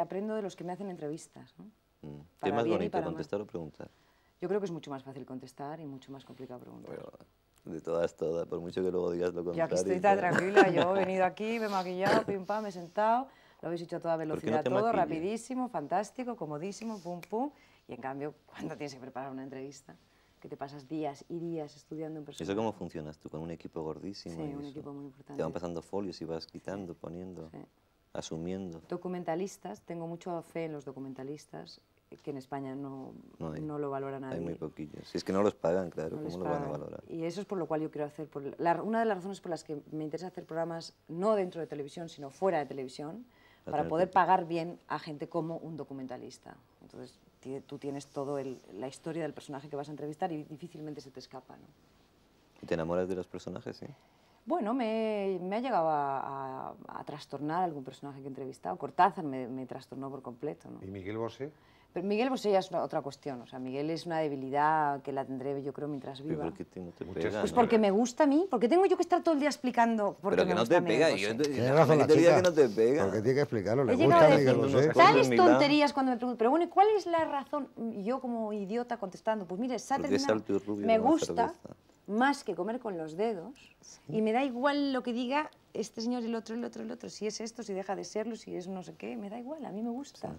Aprendo de los que me hacen entrevistas. ¿no? Mm. ¿Qué más bonito, contestar o preguntar? Yo creo que es mucho más fácil contestar y mucho más complicado preguntar. de todas, todas, por mucho que luego digas lo contrario. Yo que estoy tan tranquila, yo he venido aquí, me he maquillado, pim pam, me he sentado, lo habéis hecho a toda velocidad, todo rapidísimo, fantástico, comodísimo, pum pum. Y en cambio, cuando tienes que preparar una entrevista, que te pasas días y días estudiando en persona. ¿Eso cómo funcionas tú? Con un equipo gordísimo. Sí, un equipo muy importante. Te van pasando folios y vas quitando, poniendo. Sí asumiendo. Documentalistas, tengo mucha fe en los documentalistas, que en España no, no, lo valora nadie. Hay muy poquillos. Si es que no los pagan, claro, no ¿cómo van a valorar? Y eso es por lo cual yo quiero hacer... Por una de las razones por las que me interesa hacer programas no dentro de televisión, sino fuera de televisión, para poder pagar bien a gente como un documentalista. Entonces, tú tienes toda la historia del personaje que vas a entrevistar y difícilmente se te escapa. ¿Y te enamoras de los personajes? Sí? Bueno, me, me, ha llegado a, trastornar algún personaje que he entrevistado. Cortázar me, me trastornó por completo. ¿no? ¿Y Miguel Bosé? Pero Miguel Bosé ya es otra cuestión. O sea, Miguel es una debilidad que la tendré, yo creo, mientras viva. por qué te, no te Pues porque me gusta a mí. Porque tengo yo que estar todo el día explicando por qué me no gusta te pega. Yo, Tienes razón la que no te pega. Porque tiene que explicarlo. Le gusta a Miguel Bosé. Tales tonterías cuando me preguntan, pero bueno, ¿y cuál es la razón? yo como idiota contestando, pues mire, se Me gusta más que comer con los dedos y me da igual lo que diga este señor, el otro, el otro, el otro, si es esto, si deja de serlo, si es no sé qué, me da igual, a mí me gusta.